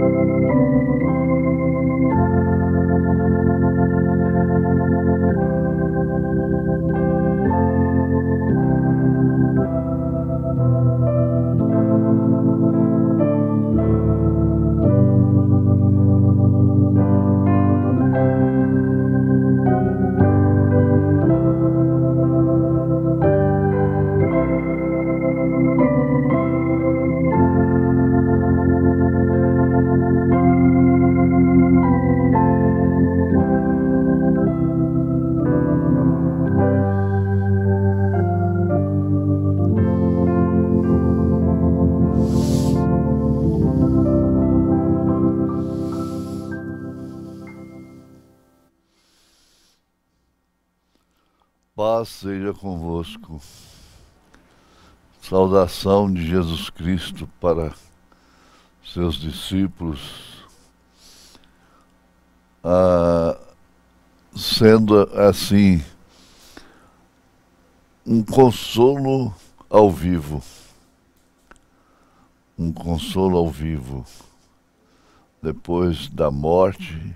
thank you paz seja convosco. Saudação de Jesus Cristo para seus discípulos. Ah, sendo assim, um consolo ao vivo. Um consolo ao vivo. Depois da morte,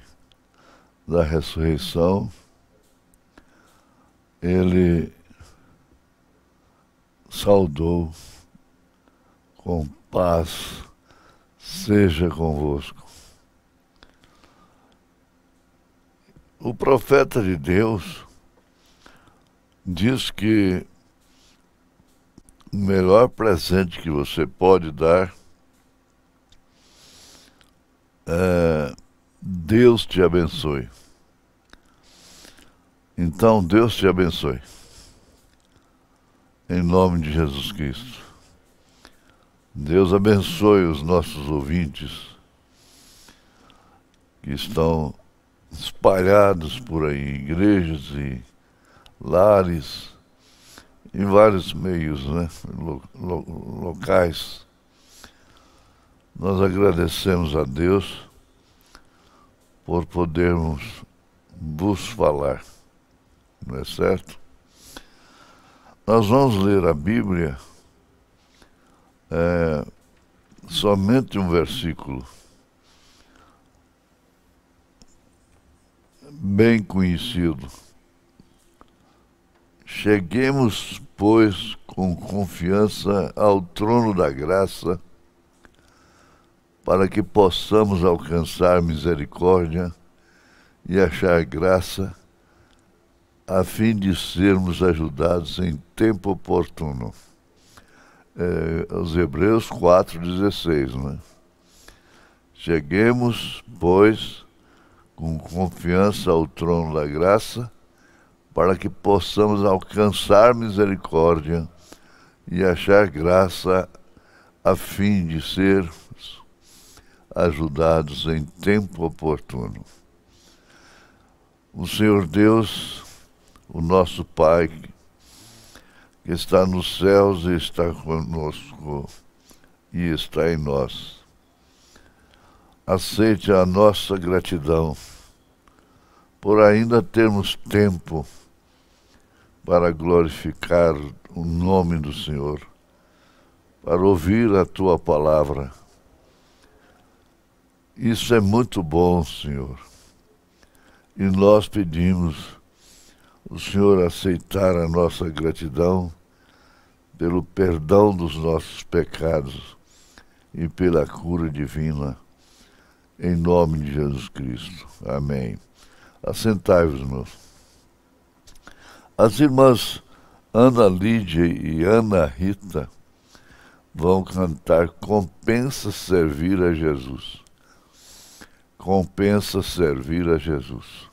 da ressurreição ele saudou com paz, seja convosco. O profeta de Deus diz que o melhor presente que você pode dar é Deus te abençoe. Então Deus te abençoe. Em nome de Jesus Cristo. Deus abençoe os nossos ouvintes que estão espalhados por aí, igrejas e lares, em vários meios, né? locais. Nós agradecemos a Deus por podermos vos falar não é certo? Nós vamos ler a Bíblia é, somente um versículo bem conhecido. Cheguemos, pois, com confiança ao trono da graça, para que possamos alcançar misericórdia e achar graça a fim de sermos ajudados em tempo oportuno. É, os Hebreus 4,16, né? Cheguemos, pois, com confiança ao trono da graça, para que possamos alcançar misericórdia e achar graça a fim de sermos ajudados em tempo oportuno. O Senhor Deus o nosso Pai que está nos céus e está conosco e está em nós. Aceite a nossa gratidão por ainda termos tempo para glorificar o nome do Senhor, para ouvir a tua palavra. Isso é muito bom, Senhor. E nós pedimos o Senhor aceitar a nossa gratidão pelo perdão dos nossos pecados e pela cura divina, em nome de Jesus Cristo. Amém. Assentai-vos, meus. As irmãs Ana Lídia e Ana Rita vão cantar Compensa Servir a Jesus. Compensa Servir a Jesus.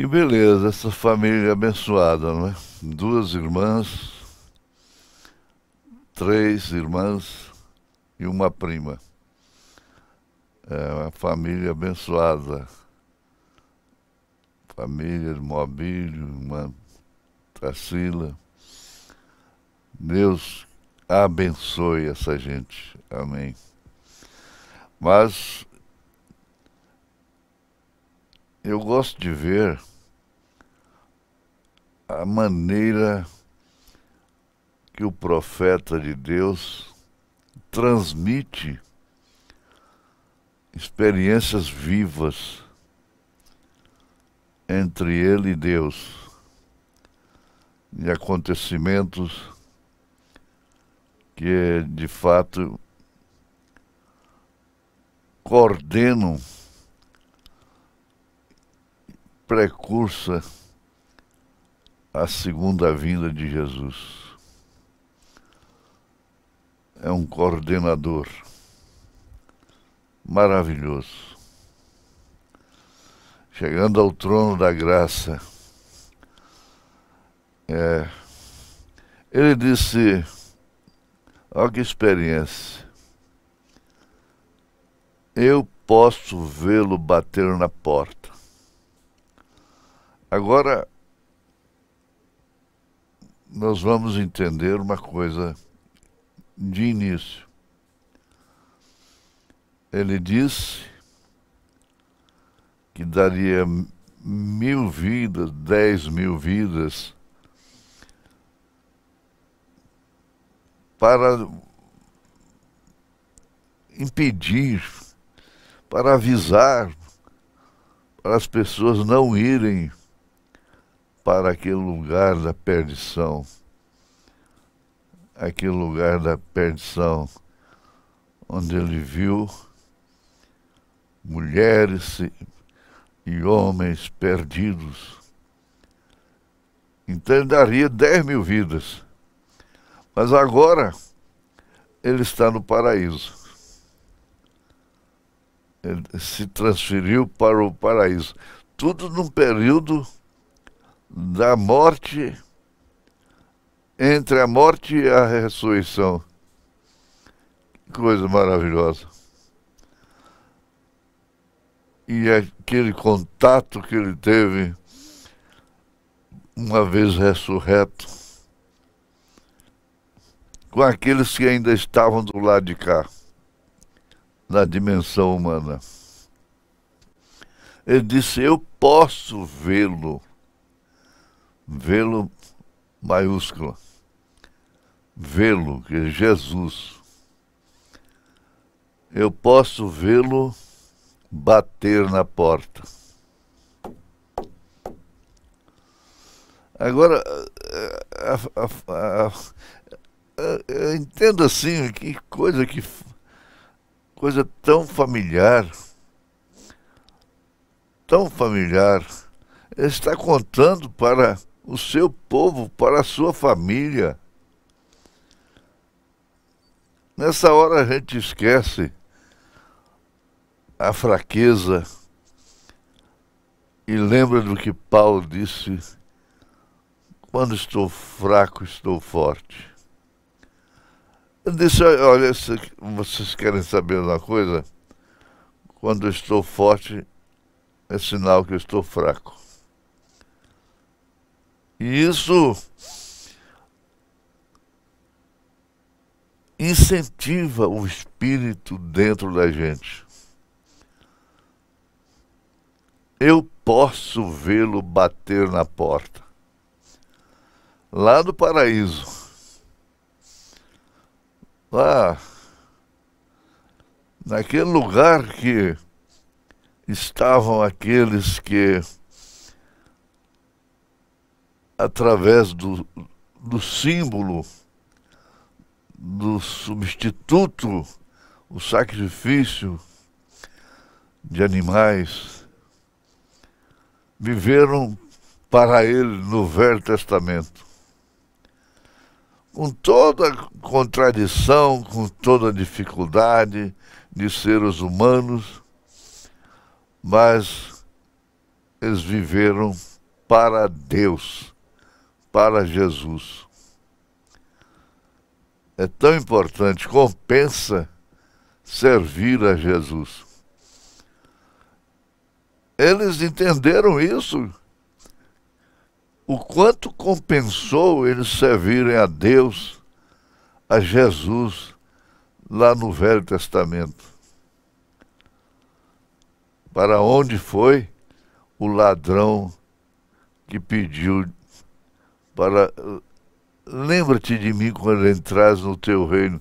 Que beleza, essa família abençoada, não é? Duas irmãs, três irmãs e uma prima. É uma família abençoada. Família de Moabílio, irmã Tracila. Deus abençoe essa gente. Amém. Mas eu gosto de ver a maneira que o profeta de Deus transmite experiências vivas entre ele e Deus, e acontecimentos que de fato coordenam, precursa a segunda vinda de Jesus. É um coordenador maravilhoso. Chegando ao trono da graça, é, ele disse: Olha que experiência. Eu posso vê-lo bater na porta. Agora, nós vamos entender uma coisa de início. Ele disse que daria mil vidas, dez mil vidas, para impedir, para avisar, para as pessoas não irem para aquele lugar da perdição. Aquele lugar da perdição, onde ele viu mulheres e homens perdidos. Então ele daria 10 mil vidas. Mas agora ele está no paraíso. Ele se transferiu para o paraíso. Tudo num período da morte, entre a morte e a ressurreição. Que coisa maravilhosa. E é aquele contato que ele teve, uma vez ressurreto, com aqueles que ainda estavam do lado de cá, na dimensão humana. Ele disse: Eu posso vê-lo vê-lo maiúscula. Vê-lo, que é Jesus. Eu posso vê-lo bater na porta. Agora, a, a, a, eu entendo assim, que coisa que coisa tão familiar, tão familiar. Ele está contando para o seu povo, para a sua família. Nessa hora a gente esquece a fraqueza e lembra do que Paulo disse: quando estou fraco, estou forte. Eu disse: olha, vocês querem saber uma coisa? Quando estou forte, é sinal que eu estou fraco isso incentiva o espírito dentro da gente. Eu posso vê-lo bater na porta, lá do paraíso, lá, naquele lugar que estavam aqueles que através do, do símbolo, do substituto, o sacrifício de animais, viveram para ele no Velho Testamento. Com toda contradição, com toda dificuldade de seres humanos, mas eles viveram para Deus para Jesus. É tão importante, compensa servir a Jesus. Eles entenderam isso. O quanto compensou eles servirem a Deus, a Jesus, lá no Velho Testamento. Para onde foi o ladrão que pediu para lembra-te de mim quando entras no teu reino.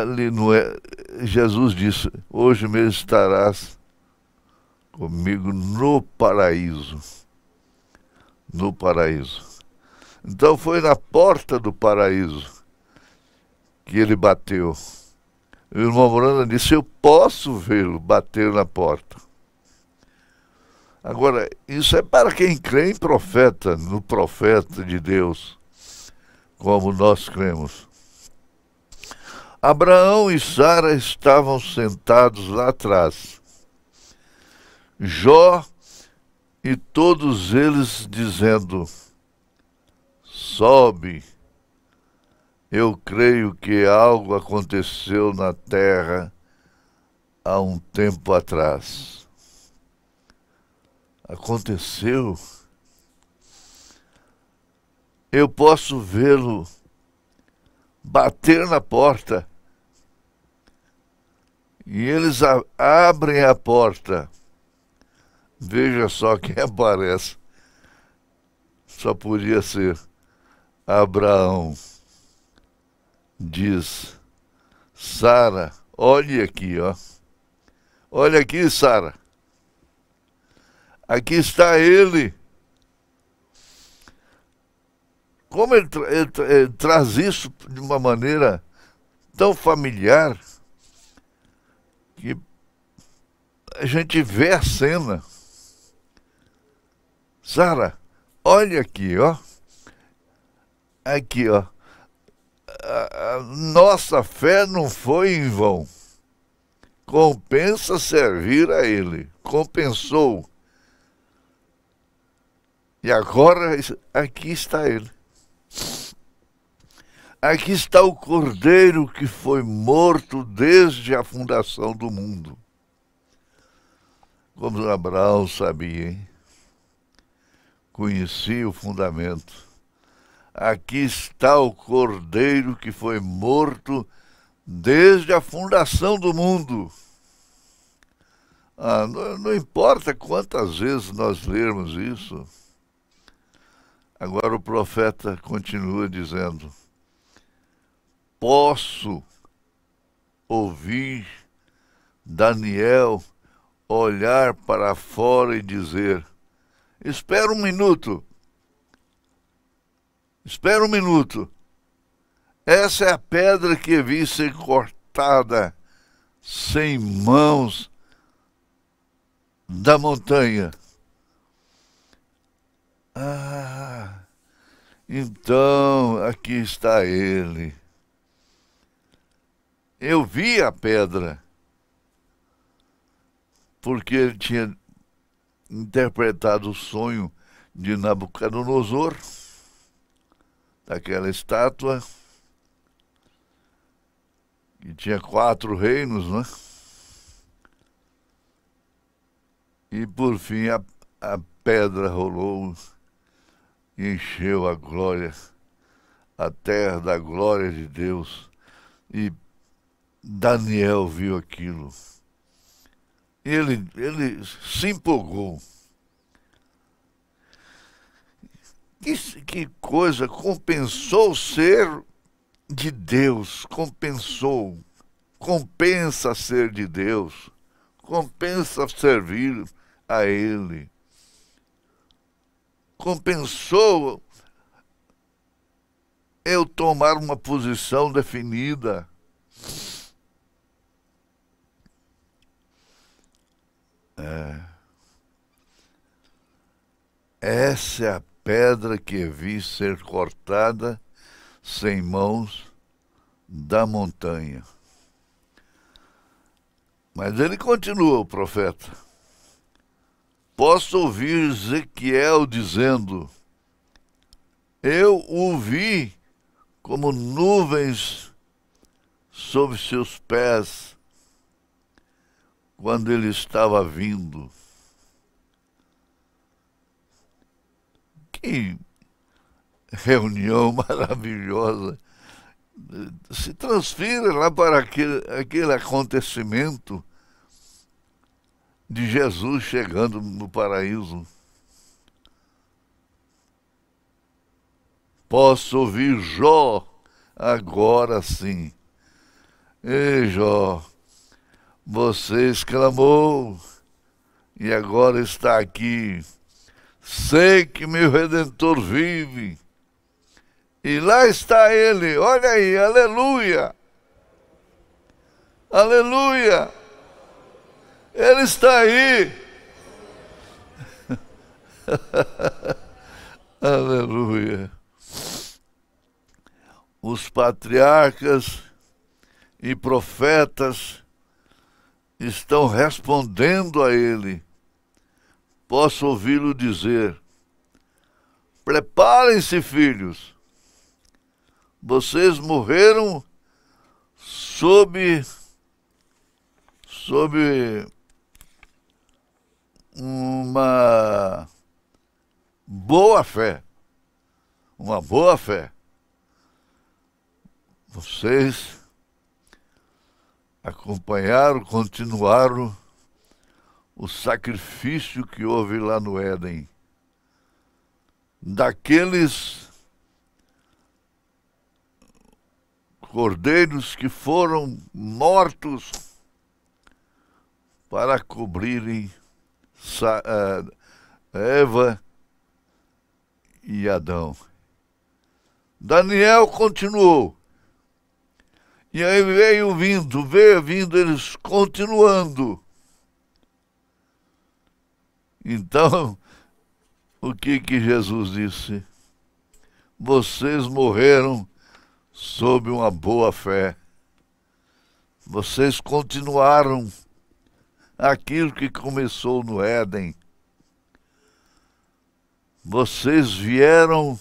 ali não é. Jesus disse: Hoje mesmo estarás comigo no paraíso. No paraíso. Então foi na porta do paraíso que ele bateu. E o irmão Moranda disse: Eu posso vê-lo bater na porta. Agora, isso é para quem crê em profeta, no profeta de Deus, como nós cremos. Abraão e Sara estavam sentados lá atrás. Jó e todos eles dizendo: Sobe. Eu creio que algo aconteceu na terra há um tempo atrás aconteceu, eu posso vê-lo bater na porta e eles a, abrem a porta. Veja só quem aparece. Só podia ser Abraão. Diz Sara, olhe aqui, ó. Olha aqui, Sara. Aqui está ele. Como ele, tra ele, tra ele traz isso de uma maneira tão familiar que a gente vê a cena. Sara, olha aqui, ó. Aqui, ó. A, a nossa fé não foi em vão. Compensa servir a Ele. Compensou e agora aqui está ele. Aqui está o Cordeiro que foi morto desde a fundação do mundo. Como Abraão sabia, hein? conhecia o fundamento. Aqui está o Cordeiro que foi morto desde a fundação do mundo. Ah, não, não importa quantas vezes nós lermos isso. Agora o profeta continua dizendo: Posso ouvir Daniel olhar para fora e dizer: Espera um minuto. Espera um minuto. Essa é a pedra que vi ser cortada sem mãos da montanha. Ah, então aqui está ele. Eu vi a pedra, porque ele tinha interpretado o sonho de Nabucodonosor, daquela estátua, que tinha quatro reinos, né? E por fim a, a pedra rolou encheu a glória, a terra da glória de Deus. E Daniel viu aquilo. Ele, ele se empolgou. Que, que coisa, compensou ser de Deus, compensou, compensa ser de Deus, compensa servir a Ele compensou eu tomar uma posição definida. É. Essa é a pedra que vi ser cortada sem mãos da montanha. Mas ele continua, o profeta posso ouvir Ezequiel dizendo: Eu o vi como nuvens sob seus pés quando ele estava vindo. Que reunião maravilhosa! Se transfira lá para aquele, aquele acontecimento de Jesus chegando no paraíso. Posso ouvir Jó agora sim. Ei, Jó, você exclamou e agora está aqui. Sei que meu redentor vive. E lá está ele, olha aí, aleluia! Aleluia! Ele está aí. Aleluia. Os patriarcas e profetas estão respondendo a ele. Posso ouvi-lo dizer: Preparem-se, filhos. Vocês morreram sob sob uma boa fé. Uma boa fé. Vocês acompanharam, continuaram o sacrifício que houve lá no Éden. Daqueles cordeiros que foram mortos para cobrirem Sa é, Eva e Adão. Daniel continuou. E aí veio vindo, veio vindo, eles continuando. Então, o que que Jesus disse? Vocês morreram sob uma boa fé. Vocês continuaram aquilo que começou no Éden. Vocês vieram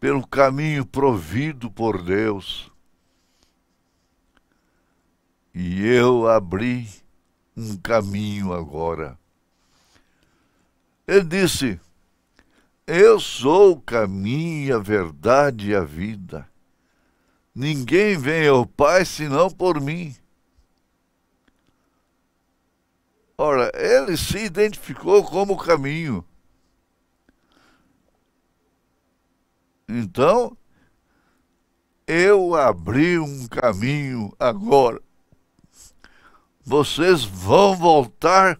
pelo caminho provido por Deus. E eu abri um caminho agora. Ele disse: Eu sou o caminho, a verdade e a vida. Ninguém vem ao Pai senão por mim. Ora, ele se identificou como o caminho. Então, eu abri um caminho agora. Vocês vão voltar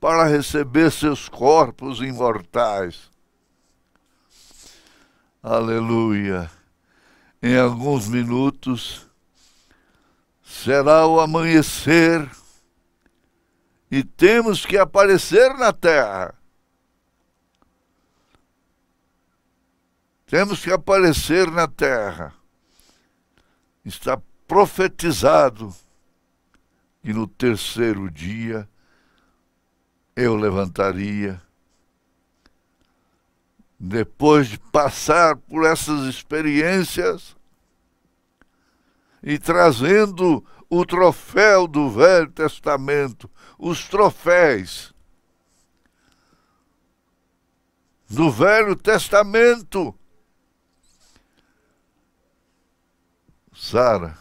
para receber seus corpos imortais. Aleluia. Em alguns minutos será o amanhecer e temos que aparecer na terra. Temos que aparecer na terra. Está profetizado que no terceiro dia eu levantaria. Depois de passar por essas experiências e trazendo o troféu do Velho Testamento os troféus do Velho Testamento. Sara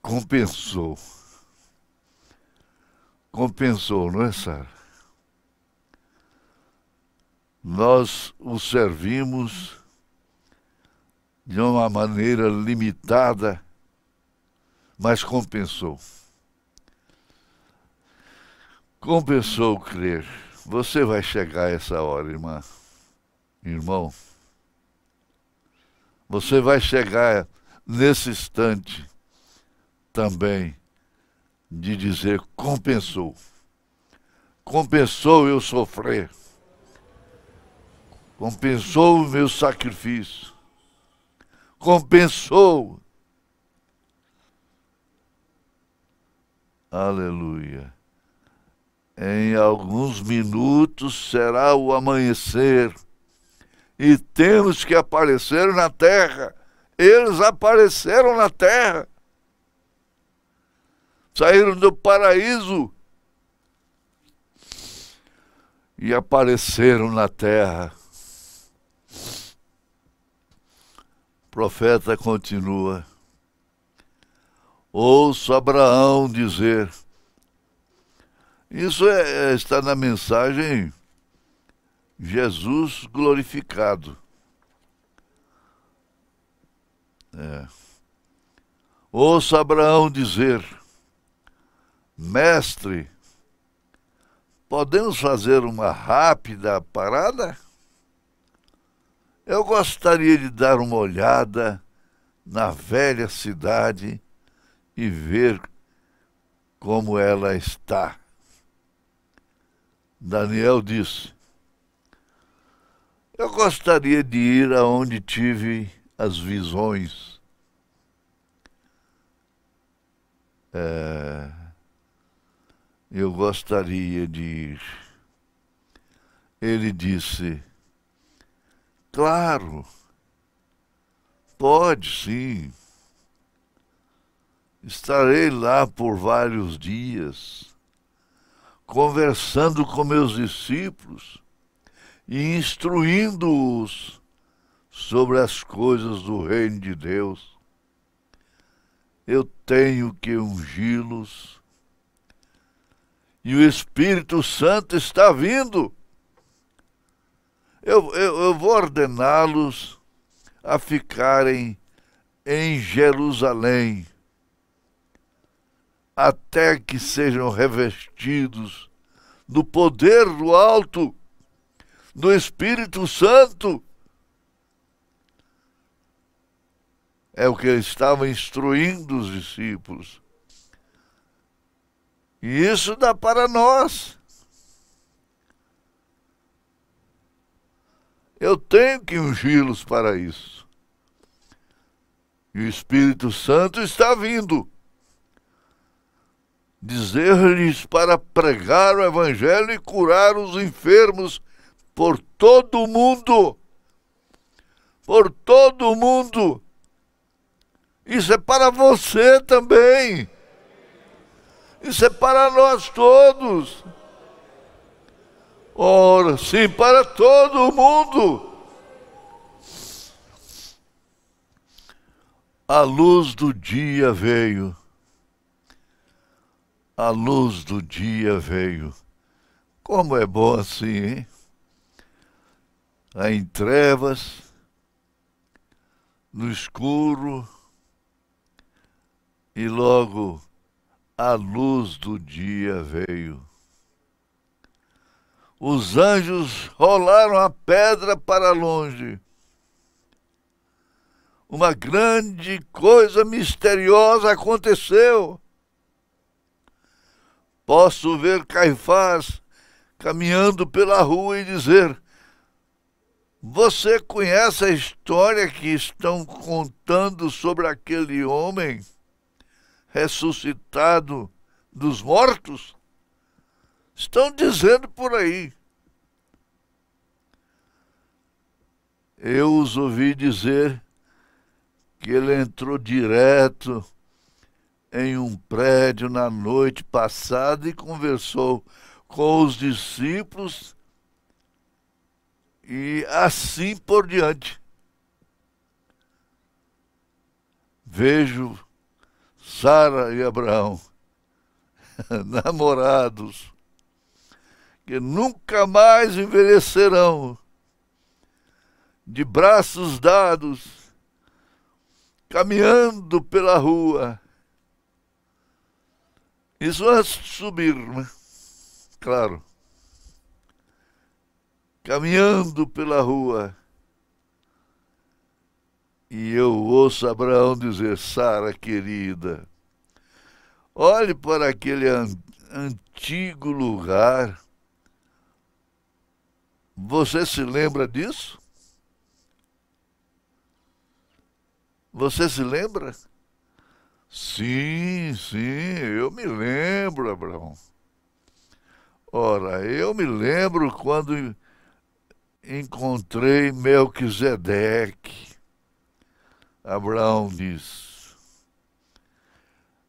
compensou. Compensou, não é, Sara? Nós o servimos de uma maneira limitada, mas compensou. Compensou crer. Você vai chegar a essa hora, irmã. Irmão. Você vai chegar nesse instante também de dizer compensou. Compensou eu sofrer. Compensou o meu sacrifício. Compensou. Aleluia. Em alguns minutos será o amanhecer e temos que aparecer na terra. Eles apareceram na terra. Saíram do paraíso e apareceram na terra. O profeta continua. Ouço Abraão dizer: isso é, é, está na mensagem Jesus glorificado. É. Ouça Abraão dizer: Mestre, podemos fazer uma rápida parada? Eu gostaria de dar uma olhada na velha cidade e ver como ela está. Daniel disse: Eu gostaria de ir aonde tive as visões. É, eu gostaria de ir. Ele disse: Claro, pode sim. Estarei lá por vários dias conversando com meus discípulos e instruindo-os sobre as coisas do reino de Deus. Eu tenho que ungi-los. E o Espírito Santo está vindo. Eu, eu, eu vou ordená-los a ficarem em Jerusalém até que sejam revestidos do poder do alto, do Espírito Santo. É o que ele estava instruindo os discípulos. E isso dá para nós. Eu tenho que ungí-los para isso. E o Espírito Santo está vindo dizer-lhes para pregar o Evangelho e curar os enfermos por todo o mundo. Por todo o mundo. Isso é para você também. Isso é para nós todos. Ora, sim, para todo o mundo. A luz do dia veio a luz do dia veio. Como é bom assim, hein? Em trevas, no escuro, e logo a luz do dia veio. Os anjos rolaram a pedra para longe. Uma grande coisa misteriosa aconteceu Posso ver Caifás caminhando pela rua e dizer: Você conhece a história que estão contando sobre aquele homem ressuscitado dos mortos? Estão dizendo por aí. Eu os ouvi dizer que ele entrou direto em um prédio na noite passada e conversou com os discípulos e assim por diante. Vejo Sara e Abraão, namorados, que nunca mais envelhecerão, de braços dados, caminhando pela rua isso é subir, né? Claro. Caminhando pela rua. E eu ouço Abraão dizer, Sara querida, olhe para aquele an antigo lugar. Você se lembra disso? Você se lembra? Sim, sim, eu me lembro, Abraão. Ora, eu me lembro quando encontrei Melquisedeque. Abraão diz.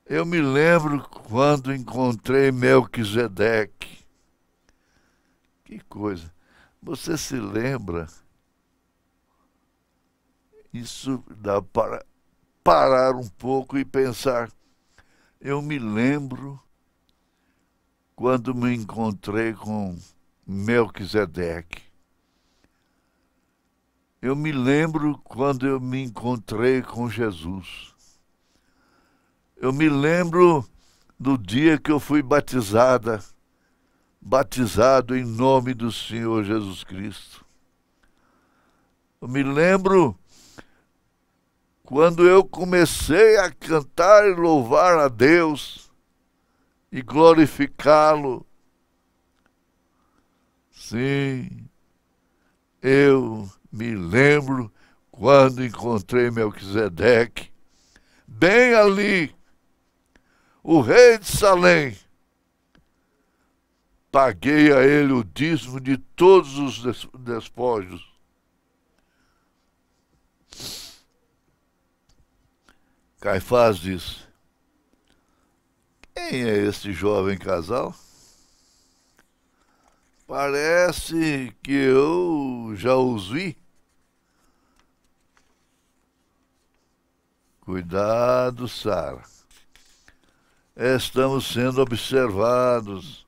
Eu me lembro quando encontrei Melquisedeque. Que coisa. Você se lembra? Isso dá para parar um pouco e pensar. Eu me lembro quando me encontrei com Melquisedeque. Eu me lembro quando eu me encontrei com Jesus. Eu me lembro do dia que eu fui batizada, batizado em nome do Senhor Jesus Cristo. Eu me lembro quando eu comecei a cantar e louvar a Deus e glorificá-lo, sim, eu me lembro quando encontrei Melquisedeque, bem ali, o rei de Salém. Paguei a ele o dízimo de todos os despojos Caifás disse: Quem é este jovem casal? Parece que eu já os vi. Cuidado, Sara. Estamos sendo observados.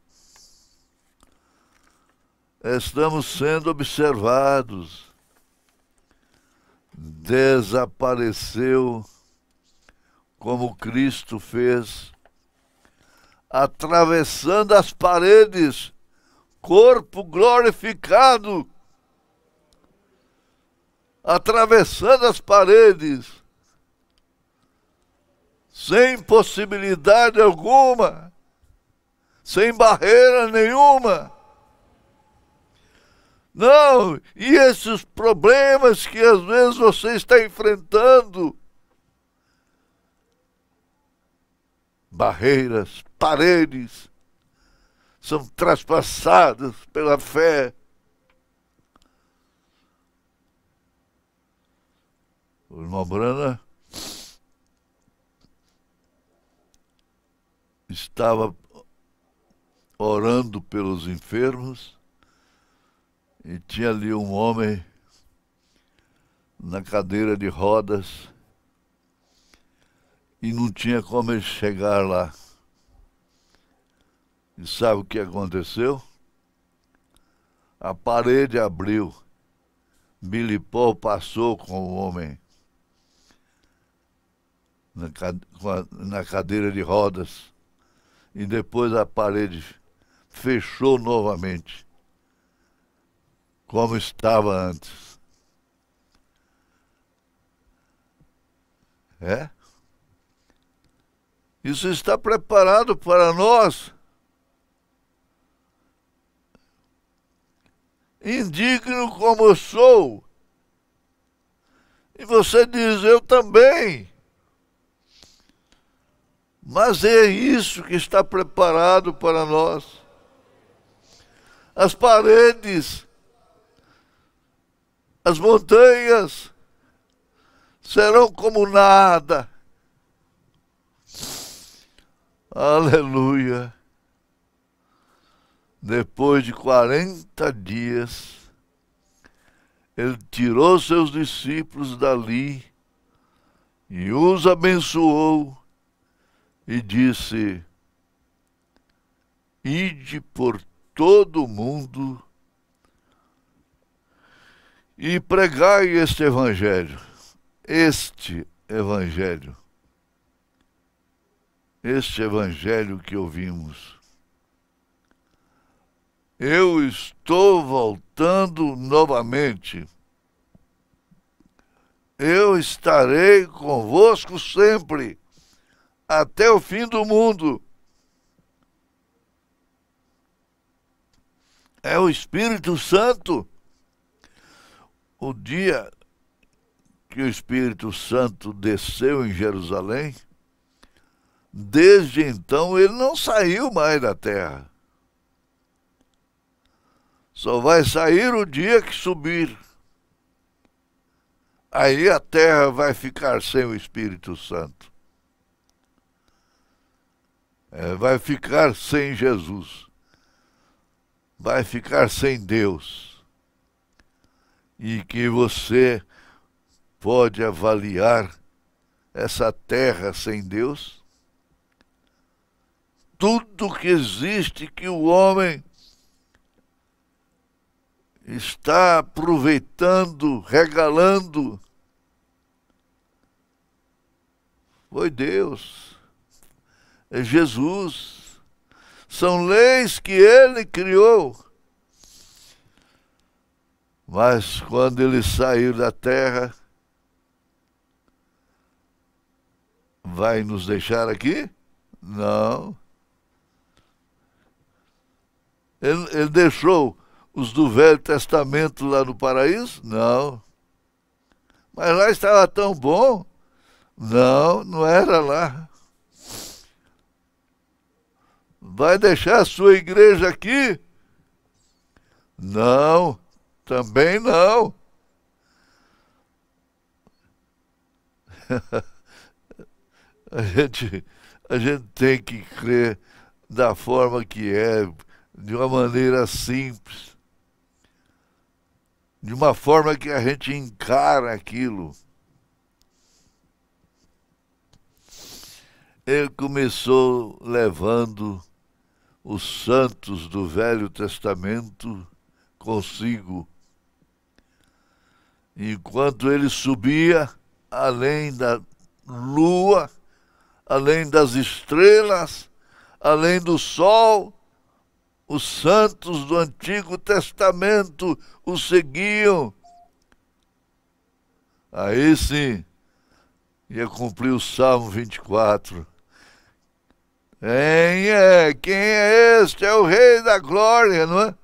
Estamos sendo observados. Desapareceu como Cristo fez, atravessando as paredes, corpo glorificado, atravessando as paredes, sem possibilidade alguma, sem barreira nenhuma. Não, e esses problemas que às vezes você está enfrentando, barreiras, paredes são traspassadas pela fé. O irmão Brana estava orando pelos enfermos e tinha ali um homem na cadeira de rodas e não tinha como ele chegar lá. E sabe o que aconteceu? A parede abriu. Paul passou com o homem na cadeira de rodas. E depois a parede fechou novamente, como estava antes. É? Isso está preparado para nós. Indigno como eu sou. E você diz, eu também. Mas é isso que está preparado para nós. As paredes, as montanhas serão como nada Aleluia! Depois de 40 dias, ele tirou seus discípulos dali e os abençoou e disse: Ide por todo o mundo e pregai este evangelho. Este evangelho este evangelho que ouvimos. Eu estou voltando novamente. Eu estarei convosco sempre, até o fim do mundo. É o Espírito Santo. O dia que o Espírito Santo desceu em Jerusalém, Desde então ele não saiu mais da terra. Só vai sair o dia que subir. Aí a terra vai ficar sem o Espírito Santo. É, vai ficar sem Jesus. Vai ficar sem Deus. E que você pode avaliar essa terra sem Deus tudo que existe que o homem está aproveitando, regalando. Foi Deus, é Jesus. São leis que ele criou. Mas quando ele saiu da terra, vai nos deixar aqui? Não. Ele, ele deixou os do Velho Testamento lá no paraíso? Não. Mas lá estava tão bom? Não, não era lá. Vai deixar a sua igreja aqui? Não, também não. a gente, a gente tem que crer da forma que é, de uma maneira simples, de uma forma que a gente encara aquilo. Ele começou levando os santos do Velho Testamento consigo. Enquanto ele subia, além da lua, além das estrelas, além do sol, os santos do Antigo Testamento o seguiam. Aí sim, ia cumprir o Salmo 24. Quem é? Quem é este? É o Rei da Glória, não é?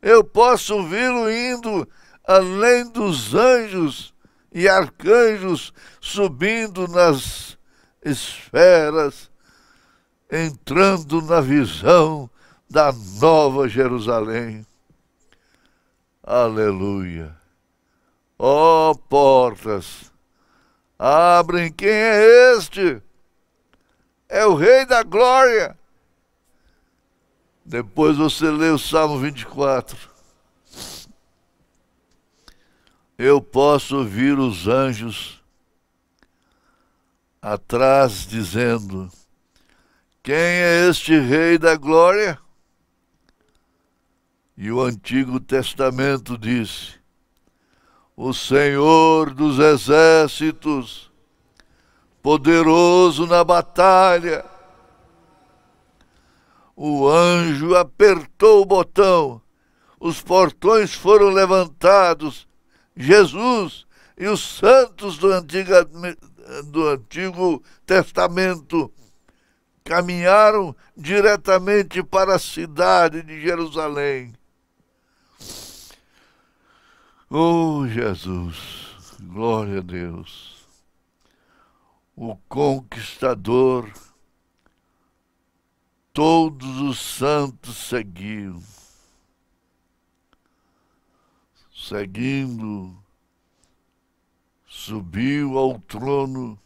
Eu posso ouvi-lo indo além dos anjos e arcanjos, subindo nas esferas, entrando na visão da Nova Jerusalém. Aleluia. Ó oh, portas, abrem quem é este? É o Rei da Glória. Depois você lê o Salmo 24. Eu posso ouvir os anjos atrás dizendo: Quem é este Rei da Glória? E o Antigo Testamento disse: O Senhor dos exércitos, poderoso na batalha, o anjo apertou o botão, os portões foram levantados, Jesus e os santos do Antigo, do Antigo Testamento caminharam diretamente para a cidade de Jerusalém. Oh, Jesus, glória a Deus, o conquistador, todos os santos seguiam, seguindo, subiu ao trono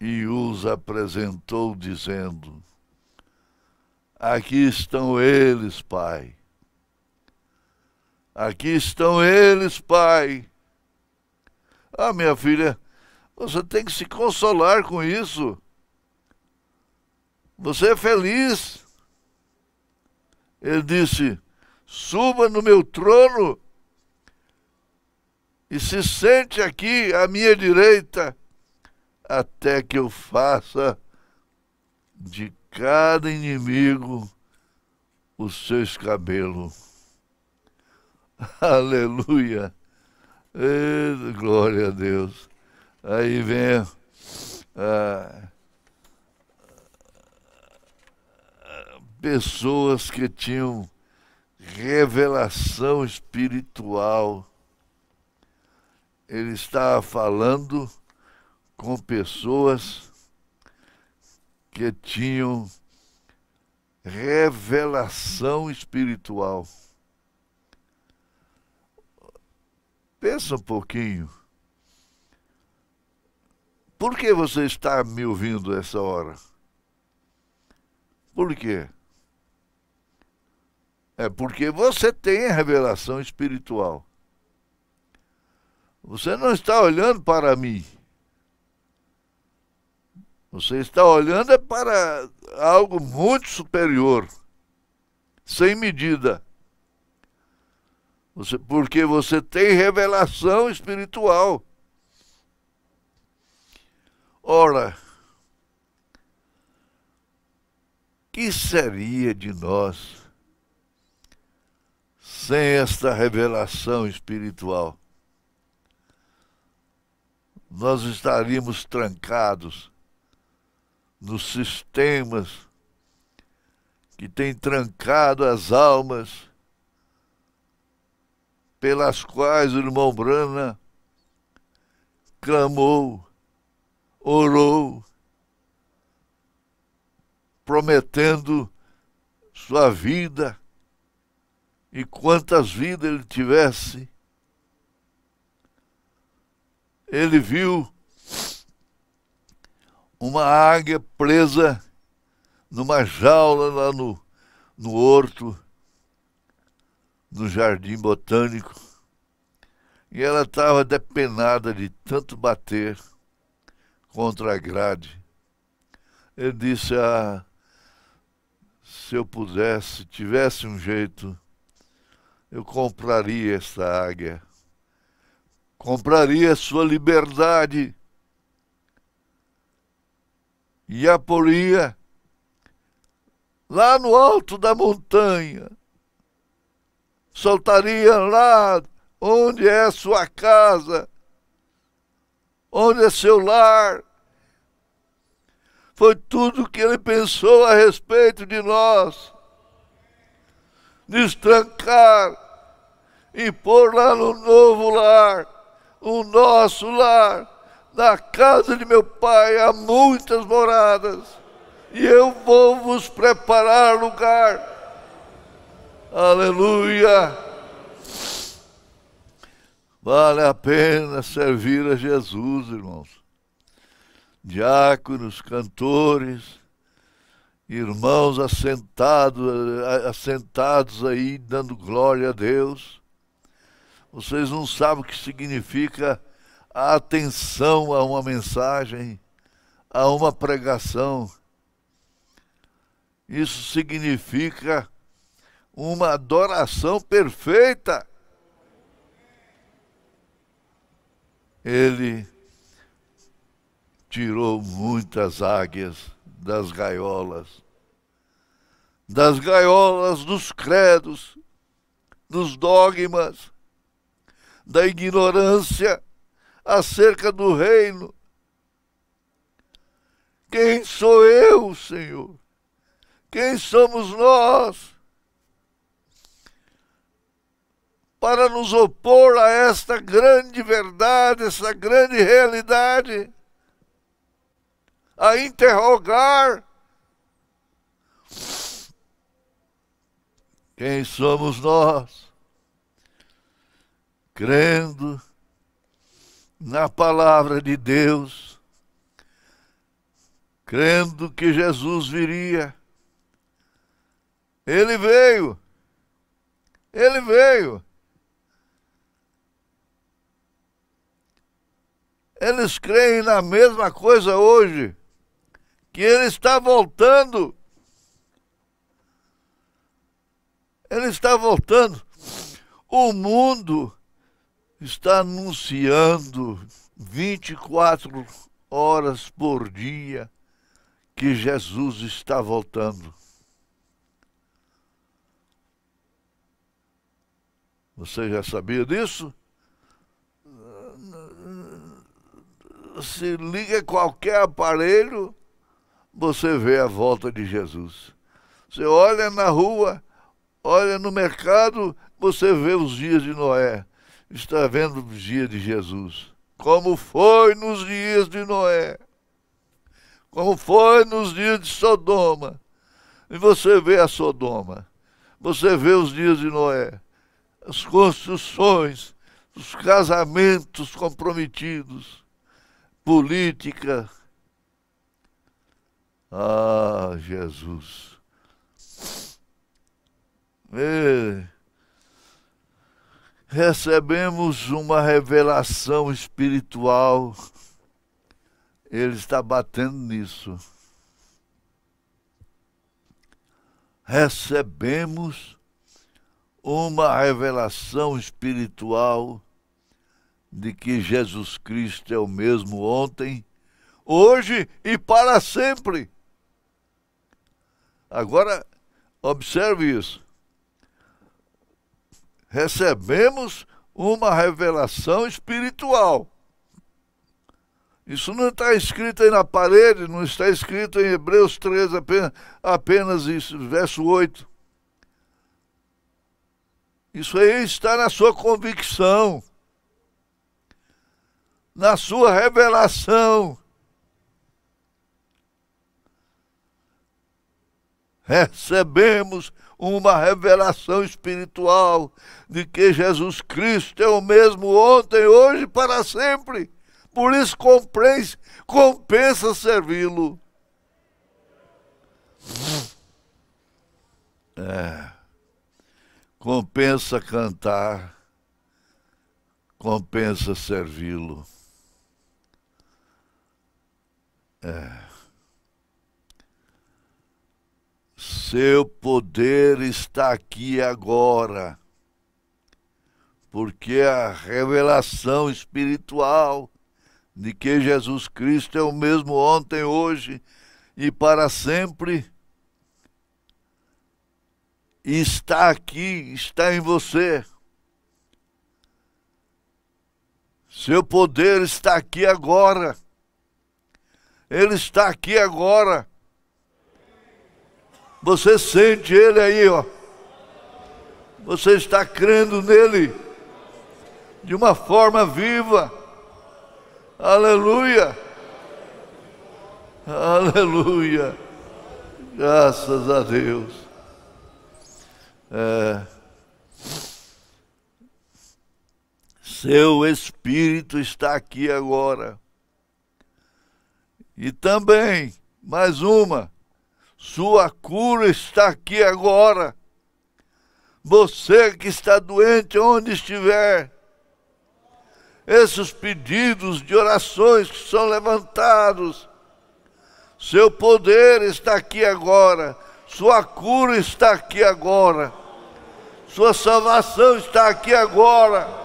e os apresentou, dizendo: Aqui estão eles, Pai Aqui estão eles, pai. Ah, minha filha, você tem que se consolar com isso. Você é feliz. Ele disse: Suba no meu trono e se sente aqui à minha direita, até que eu faça de cada inimigo os seus cabelos. Aleluia. E, glória a Deus. Aí vem ah, pessoas que tinham revelação espiritual. Ele estava falando com pessoas que tinham revelação espiritual. Pensa um pouquinho. Por que você está me ouvindo essa hora? Por quê? É porque você tem a revelação espiritual. Você não está olhando para mim. Você está olhando é para algo muito superior, sem medida. Você, porque você tem revelação espiritual. Ora, que seria de nós sem esta revelação espiritual? Nós estaríamos trancados nos sistemas que têm trancado as almas pelas quais o irmão Brana clamou, orou, prometendo sua vida e quantas vidas ele tivesse. Ele viu uma águia presa numa jaula lá no, no horto no Jardim Botânico e ela estava depenada de tanto bater contra a grade. Ele disse: Ah, se eu pudesse, tivesse um jeito, eu compraria essa águia, compraria sua liberdade e a poria lá no alto da montanha soltaria lá onde é sua casa, onde é seu lar. Foi tudo que ele pensou a respeito de nós. Destrancar, pôr lá no novo lar, o nosso lar. Na casa de meu pai há muitas moradas, e eu vou vos preparar lugar Aleluia! Vale a pena servir a Jesus, irmãos. Diáconos, cantores, irmãos assentados, assentados aí dando glória a Deus. Vocês não sabem o que significa a atenção a uma mensagem, a uma pregação. Isso significa uma adoração perfeita. Ele tirou muitas águias das gaiolas, das gaiolas dos credos, dos dogmas, da ignorância acerca do reino. Quem sou eu, Senhor? Quem somos nós? para nos opor a esta grande verdade, esta grande realidade, a interrogar quem somos nós, crendo na palavra de Deus, crendo que Jesus viria. Ele veio, ele veio. eles creem na mesma coisa hoje, que ele está voltando. Ele está voltando. O mundo está anunciando 24 horas por dia que Jesus está voltando. Você já sabia disso? se liga qualquer aparelho, você vê a volta de Jesus. Você olha na rua, olha no mercado, você vê os dias de Noé. Está vendo os dias de Jesus. Como foi nos dias de Noé. Como foi nos dias de Sodoma. E você vê a Sodoma. Você vê os dias de Noé. As construções, os casamentos comprometidos política. Ah, Jesus. E é. recebemos uma revelação espiritual. Ele está batendo nisso. Recebemos uma revelação espiritual de que Jesus Cristo é o mesmo ontem, hoje e para sempre. Agora, observe isso. Recebemos uma revelação espiritual. Isso não está escrito aí na parede, não está escrito em Hebreus 3, apenas, apenas isso, verso 8. Isso aí está na sua convicção na sua revelação. Recebemos uma revelação espiritual de que Jesus Cristo é o mesmo ontem, hoje e para sempre. Por isso compensa servi-lo. É. Compensa cantar, compensa servi-lo. É. Seu poder está aqui agora, porque a revelação espiritual de que Jesus Cristo é o mesmo ontem, hoje e para sempre está aqui, está em você. Seu poder está aqui agora. Ele está aqui agora. Você sente Ele aí, ó. Você está crendo nele de uma forma viva. Aleluia. Aleluia. Graças a Deus. É. Seu Espírito está aqui agora. E também, mais uma, sua cura está aqui agora. Você que está doente, onde estiver, esses pedidos de orações que são levantados, seu poder está aqui agora, sua cura está aqui agora, sua salvação está aqui agora.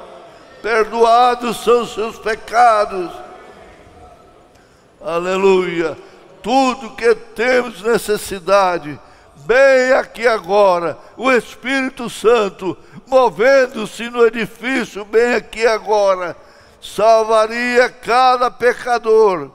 Perdoados são seus pecados Aleluia. Tudo que temos necessidade, bem aqui agora, o Espírito Santo movendo-se no edifício, bem aqui agora, salvaria cada pecador,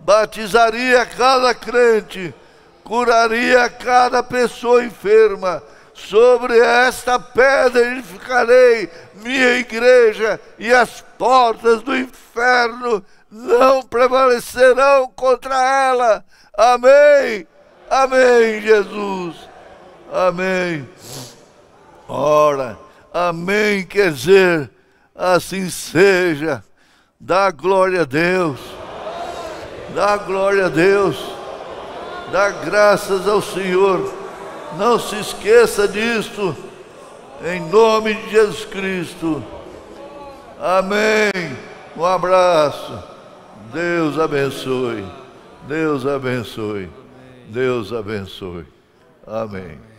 batizaria cada crente, curaria cada pessoa enferma. Sobre esta pedra edificarei minha igreja e as portas do inferno não prevalecerão contra ela. Amém. Amém, Jesus. Amém. Ora, amém quer dizer, assim seja. Dá glória a Deus. Dá glória a Deus. Dá graças ao Senhor. Não se esqueça disto. Em nome de Jesus Cristo. Amém. Um abraço. Deus abençoe. Deus abençoe. Deus abençoe. Amém.